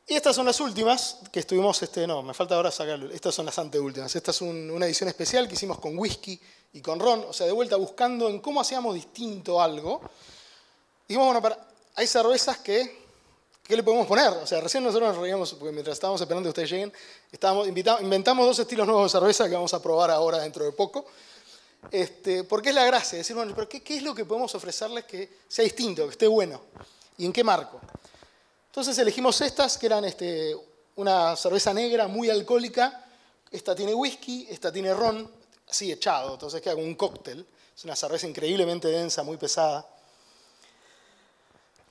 Y estas son las últimas que estuvimos, este, no, me falta ahora sacarlo, estas son las anteúltimas. Esta es una edición especial que hicimos con whisky y con ron, o sea, de vuelta buscando en cómo hacíamos distinto algo. Dijimos, bueno, para, hay cervezas que, ¿qué le podemos poner? O sea, recién nosotros nos reíamos, porque mientras estábamos esperando que ustedes lleguen, estábamos, inventamos dos estilos nuevos de cerveza que vamos a probar ahora dentro de poco. Este, porque es la gracia, decir, bueno, pero qué, es lo que podemos ofrecerles que sea distinto, que esté bueno? ¿Y en qué marco? Entonces elegimos estas, que eran este, una cerveza negra muy alcohólica. Esta tiene whisky, esta tiene ron, así echado, entonces que hago un cóctel. Es una cerveza increíblemente densa, muy pesada.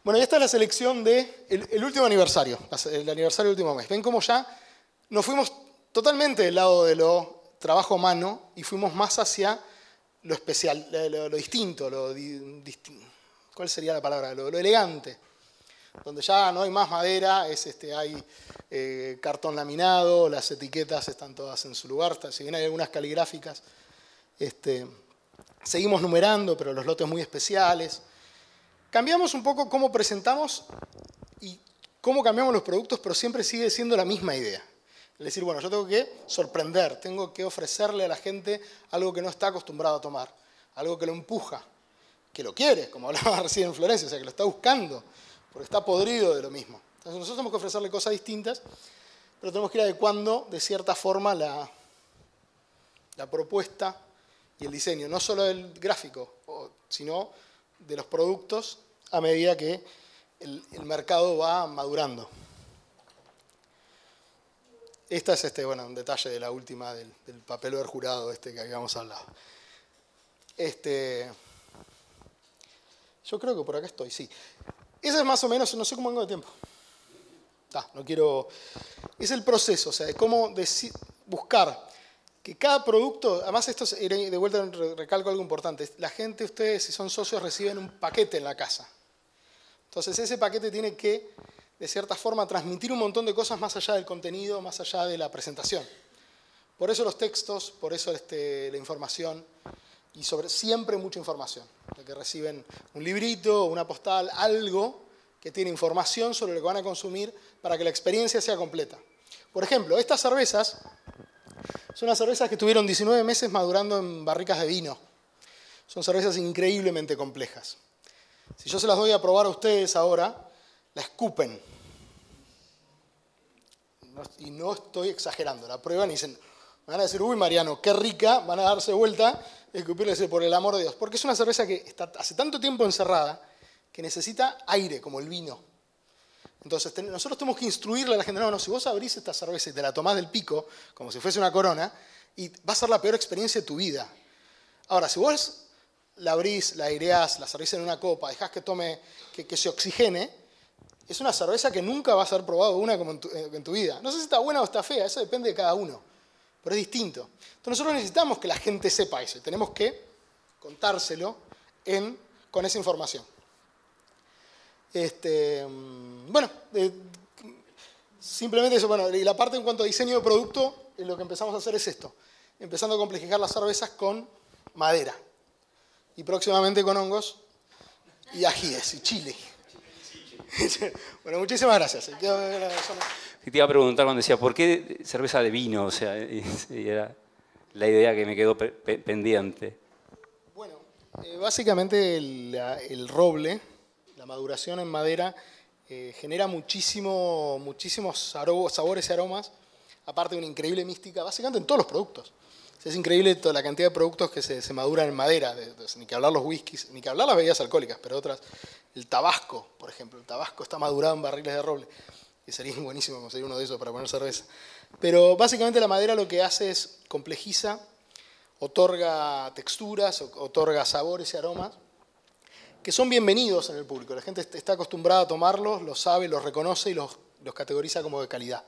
Bueno, y esta es la selección del de el último aniversario, el aniversario del último mes. Ven cómo ya nos fuimos totalmente del lado de lo trabajo humano y fuimos más hacia lo especial, lo, distinto, lo ¿cuál sería la palabra? Lo, elegante, donde ya no hay más madera, es este, hay eh, cartón laminado, las etiquetas están todas en su lugar, si bien hay algunas caligráficas, este, seguimos numerando, pero los lotes muy especiales. Cambiamos un poco cómo presentamos y cómo cambiamos los productos, pero siempre sigue siendo la misma idea. Es decir, bueno, yo tengo que sorprender, tengo que ofrecerle a la gente algo que no está acostumbrado a tomar, algo que lo empuja, que lo quiere, como hablaba recién en Florencia, o sea, que lo está buscando, porque está podrido de lo mismo. Entonces nosotros tenemos que ofrecerle cosas distintas, pero tenemos que ir adecuando de cierta forma la, propuesta y el diseño, no solo del gráfico, sino de los productos a medida que el mercado va madurando. Esta es este, bueno, un detalle de la última del, papel del jurado este que habíamos hablado. Este, yo creo que por acá estoy, sí. Ese es más o menos, no sé cómo vengo de tiempo. no quiero. Es el proceso, o sea, de cómo buscar que cada producto, además esto es, de vuelta recalco algo importante, la gente, ustedes si son socios, reciben un paquete en la casa. Entonces ese paquete tiene que de cierta forma, transmitir un montón de cosas más allá del contenido, más allá de la presentación. Por eso los textos, por eso este, la información y sobre siempre mucha información. De que reciben un librito, una postal, algo que tiene información sobre lo que van a consumir para que la experiencia sea completa. Por ejemplo, estas cervezas son las cervezas que tuvieron 19 meses madurando en barricas de vino. Son cervezas increíblemente complejas. Si yo se las doy a probar a ustedes ahora, la escupen. y no estoy exagerando, la prueban y dicen, van a decir, uy Mariano, qué rica, van a darse vuelta, escupirle y decir, por el amor de Dios. Porque es una cerveza que está hace tanto tiempo encerrada que necesita aire, como el vino. Entonces, nosotros tenemos que instruirle a la gente, no, no, si vos abrís esta cerveza y te la tomás del pico, como si fuese una corona, y va a ser la peor experiencia de tu vida. Ahora, si vos la abrís, la aireás, la servís en una copa, dejás que tome, que, que se oxigene, es una cerveza que nunca vas a haber probado una como eh, en tu, vida. No sé si está buena o está fea, eso depende de cada uno, pero es distinto. Entonces nosotros necesitamos que la gente sepa eso tenemos que contárselo con esa información. Este, mm, bueno, eh, simplemente eso. Bueno, y la parte en cuanto a diseño de producto, eh, lo que empezamos a hacer es esto. Empezando a complejizar las cervezas con madera. Y próximamente con hongos y ajíes y chile. bueno, muchísimas gracias. te iba a preguntar cuando decía, ¿por qué cerveza de vino? O sea, y, era la idea que me quedó pendiente. Bueno, eh, básicamente el, roble, la maduración en madera, eh, genera muchísimo, muchísimos sabores y aromas, aparte de una increíble mística, básicamente en todos los productos. es increíble toda la cantidad de productos que se, maduran en madera, ni que hablar los whiskies, ni que hablar las bebidas alcohólicas, pero otras el tabasco, por ejemplo. El tabasco está madurado en barriles de roble, Y sería buenísimo conseguir uno de esos para poner cerveza. Pero básicamente la madera lo que hace es complejiza, otorga texturas, otorga sabores y aromas, que son bienvenidos en el público. La gente está acostumbrada a tomarlos, los sabe, los reconoce y los, los categoriza como de calidad.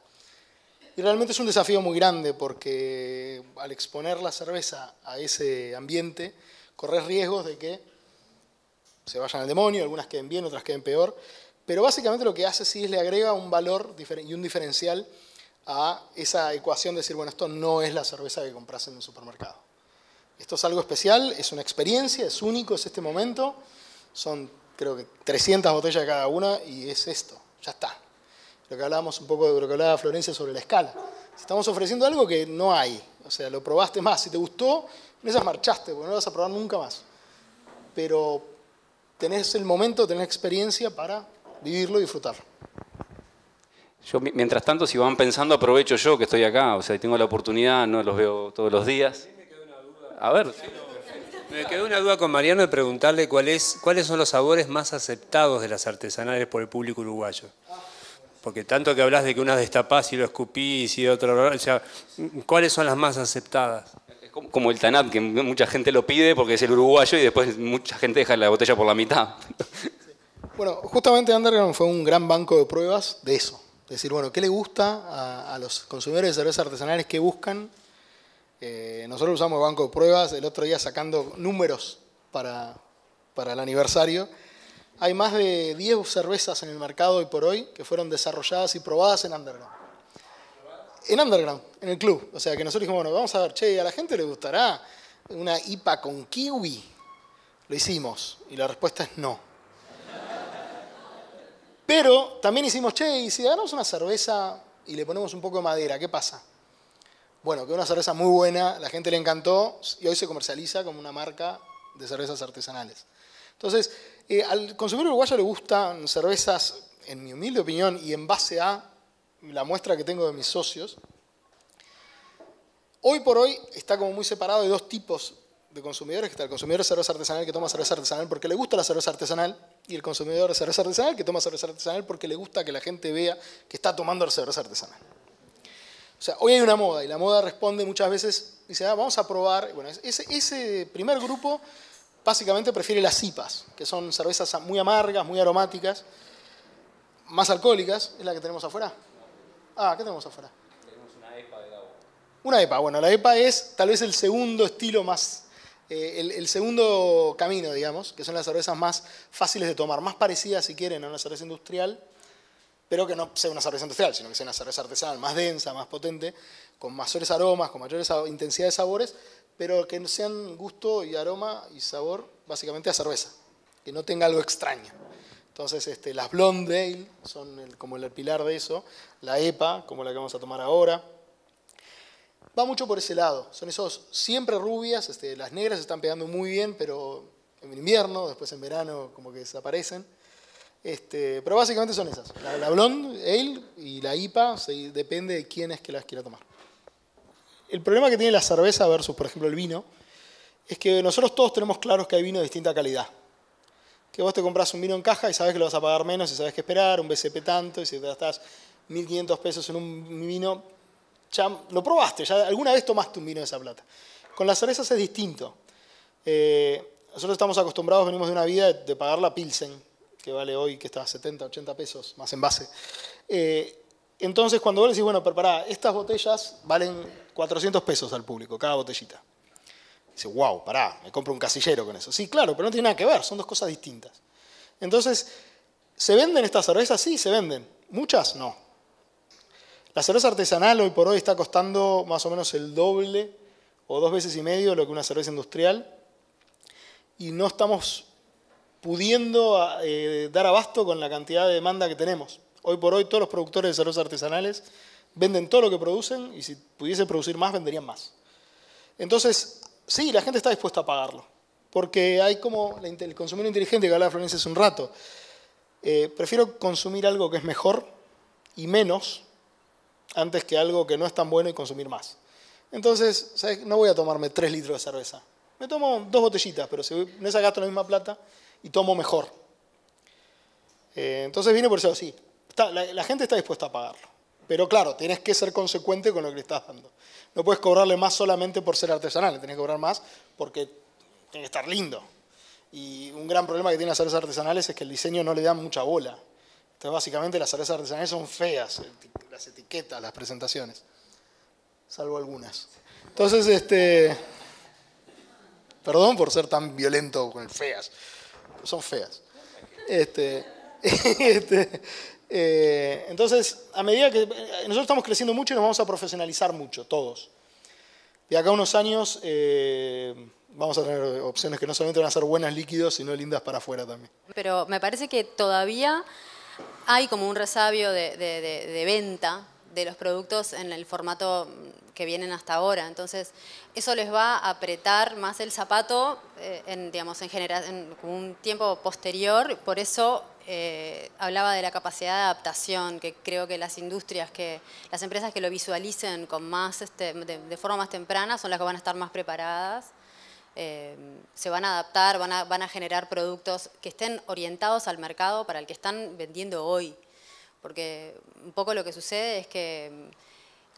Y realmente es un desafío muy grande porque al exponer la cerveza a ese ambiente, corres riesgos de que se vayan al demonio, algunas queden bien, otras queden peor, pero básicamente lo que hace sí es le agrega un valor y un diferencial a esa ecuación de decir, bueno, esto no es la cerveza que compras en un supermercado. Esto es algo especial, es una experiencia, es único, es este momento, son creo que 300 botellas cada una y es esto, ya está. Lo que hablábamos un poco de lo que hablaba Florencia sobre la escala. Estamos ofreciendo algo que no hay, o sea, lo probaste más, si te gustó, en esas marchaste, porque no lo vas a probar nunca más. Pero tenés el momento, tenés experiencia para vivirlo y disfrutarlo. Yo, mientras tanto, si van pensando, aprovecho yo que estoy acá, o sea, tengo la oportunidad, no los veo todos los días. A ver. Me quedó una duda con Mariano de preguntarle cuál es, cuáles son los sabores más aceptados de las artesanales por el público uruguayo. Porque tanto que hablas de que unas destapás y lo escupís y otro, o sea, ¿cuáles son las más aceptadas? como el Tanat, que mucha gente lo pide porque es el uruguayo y después mucha gente deja la botella por la mitad. Bueno, justamente Underground fue un gran banco de pruebas de eso. Es decir, bueno, ¿qué le gusta a, los consumidores de cervezas artesanales? que buscan? Eh, nosotros usamos el banco de pruebas el otro día sacando números para, para el aniversario. Hay más de 10 cervezas en el mercado hoy por hoy que fueron desarrolladas y probadas en Underground en Underground, en el club. O sea, que nosotros dijimos, bueno, vamos a ver, che, a la gente le gustará una IPA con kiwi. Lo hicimos y la respuesta es no. Pero también hicimos, che, y si ganamos una cerveza y le ponemos un poco de madera, ¿qué pasa? Bueno, que una cerveza muy buena, la gente le encantó y hoy se comercializa como una marca de cervezas artesanales. Entonces, eh, al consumidor uruguayo le gustan cervezas, en mi humilde opinión, y en base a la muestra que tengo de mis socios, hoy por hoy está como muy separado de dos tipos de consumidores, que está el consumidor de cerveza artesanal que toma cerveza artesanal porque le gusta la cerveza artesanal y el consumidor de cerveza artesanal que toma cerveza artesanal porque le gusta que la gente vea que está tomando la cerveza artesanal. O sea, hoy hay una moda y la moda responde muchas veces, dice, ah, vamos a probar. Bueno, ese, ese primer grupo básicamente prefiere las cipas, que son cervezas muy amargas, muy aromáticas, más alcohólicas, es la que tenemos afuera. Ah, ¿qué tenemos afuera? Tenemos una EPA de gabo. Una EPA, bueno, la EPA es tal vez el segundo estilo más, eh, el, segundo camino, digamos, que son las cervezas más fáciles de tomar, más parecidas, si quieren, a una cerveza industrial, pero que no sea una cerveza industrial, sino que sea una cerveza artesanal, más densa, más potente, con mayores aromas, con mayores intensidad de sabores, pero que sean gusto y aroma y sabor básicamente a cerveza, que no tenga algo extraño. Entonces, este, las Blonde Ale son como el pilar de eso, la EPA, como la que vamos a tomar ahora. Va mucho por ese lado, son esos siempre rubias, este, las negras están pegando muy bien, pero en invierno, después en verano como que desaparecen. Este, pero básicamente son esas, la, Blonde Ale y la IPA, e depende de quién es que las quiera tomar. El problema que tiene la cerveza versus, por ejemplo, el vino, es que nosotros todos tenemos claros que hay vino de distinta calidad que vos te compras un vino en caja y sabes que lo vas a pagar menos y sabes que esperar, un BCP tanto, y si te gastás 1.500 pesos en un vino, ya lo probaste, ya alguna vez tomaste un vino de esa plata. Con las cerezas es distinto. Eh, nosotros estamos acostumbrados, venimos de una vida de, pagar la Pilsen, que vale hoy, que está a 70, 80 pesos, más en base. Eh, entonces, cuando vos decís, bueno, pero estas botellas valen 400 pesos al público, cada botellita. Dice, wow, pará, me compro un casillero con eso. Sí, claro, pero no tiene nada que ver, son dos cosas distintas. Entonces, ¿se venden estas cervezas? Sí, se venden. Muchas no. La cerveza artesanal hoy por hoy está costando más o menos el doble o dos veces y medio lo que una cerveza industrial. Y no estamos pudiendo eh, dar abasto con la cantidad de demanda que tenemos. Hoy por hoy todos los productores de cervezas artesanales venden todo lo que producen y si pudiese producir más, venderían más. Entonces, sí, la gente está dispuesta a pagarlo. Porque hay como el consumidor inteligente que hablaba Florencia hace un rato. Eh, prefiero consumir algo que es mejor y menos antes que algo que no es tan bueno y consumir más. Entonces, no voy a tomarme tres litros de cerveza. Me tomo dos botellitas, pero en esa gasto la misma plata y tomo mejor. Eh, entonces viene por eso, sí. la, gente está dispuesta a pagarlo. Pero claro, tienes que ser consecuente con lo que le estás dando no puedes cobrarle más solamente por ser artesanal, le que cobrar más porque tiene que estar lindo. Y un gran problema que tienen las cervezas artesanales es que el diseño no le da mucha bola. Entonces, básicamente, las cervezas artesanales son feas, las etiquetas, las presentaciones, salvo algunas. Entonces, este. Perdón por ser tan violento con el feas, son feas. Este. este, eh, entonces, a medida que nosotros estamos creciendo mucho y nos vamos a profesionalizar mucho, todos. De acá unos años eh, vamos a tener opciones que no solamente van a ser buenas líquidos, sino lindas para afuera también. Pero me parece que todavía hay como un resabio de, venta de los productos en el formato que vienen hasta ahora. Entonces, eso les va a apretar más el zapato eh, en, digamos, en, en un tiempo posterior. Por eso eh, hablaba de la capacidad de adaptación, que creo que las industrias, que las empresas que lo visualicen con más, este, de, forma más temprana son las que van a estar más preparadas, eh, se van a adaptar, van a, van a generar productos que estén orientados al mercado para el que están vendiendo hoy. Porque un poco lo que sucede es que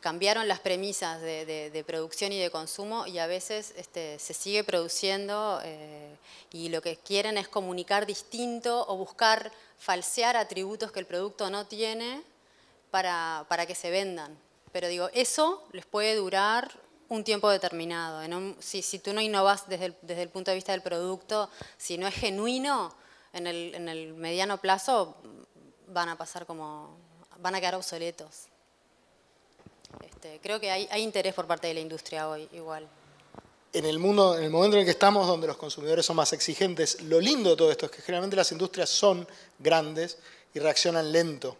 cambiaron las premisas de, producción y de consumo y a veces este, se sigue produciendo eh, y lo que quieren es comunicar distinto o buscar falsear atributos que el producto no tiene para, para que se vendan. Pero digo, eso les puede durar un tiempo determinado. si, si, tú no innovas desde el, desde el punto de vista del producto, si no es genuino, en el, en el mediano plazo van a pasar como, van a quedar obsoletos. Este, creo que hay, interés por parte de la industria hoy, igual en el mundo, en el momento en el que estamos, donde los consumidores son más exigentes, lo lindo de todo esto es que generalmente las industrias son grandes y reaccionan lento.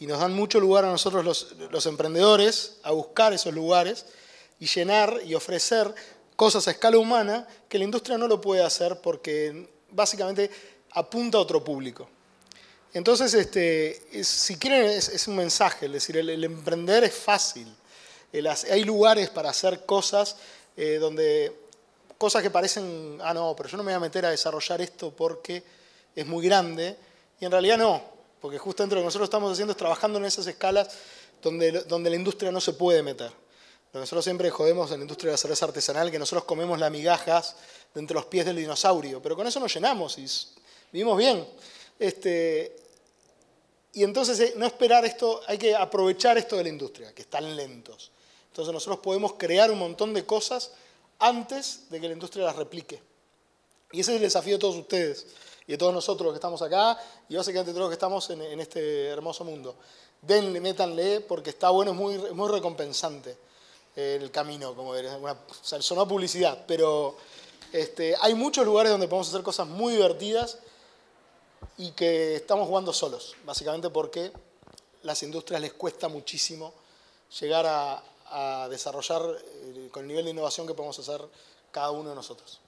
Y nos dan mucho lugar a nosotros los emprendedores a buscar esos lugares y llenar y ofrecer cosas a escala humana que la industria no lo puede hacer porque básicamente apunta a otro público. Entonces, este, si quieren, es, un mensaje, es decir, el, emprender es fácil. hay lugares para hacer cosas eh, donde cosas que parecen, ah, no, pero yo no me voy a meter a desarrollar esto porque es muy grande, y en realidad no, porque de lo que nosotros estamos haciendo es trabajando en esas escalas donde, donde la industria no se puede meter. Nosotros siempre jodemos en la industria de la cerveza artesanal que nosotros comemos las migajas de entre los pies del dinosaurio, pero con eso nos llenamos y vivimos bien. Este, y entonces eh, no esperar esto, hay que aprovechar esto de la industria, que están lentos. Entonces nosotros podemos crear un montón de cosas antes de que la industria las replique. Y ese es el desafío de todos ustedes y de todos nosotros los que estamos acá y básicamente todos los que estamos en, este hermoso mundo. Denle, métanle, porque está bueno, es muy, muy recompensante eh, el camino, como diría. o sonó publicidad, pero este, hay muchos lugares donde podemos hacer cosas muy divertidas y que estamos jugando solos, básicamente porque las industrias les cuesta muchísimo llegar a, desarrollar eh, con el nivel de innovación que podemos hacer cada uno de nosotros.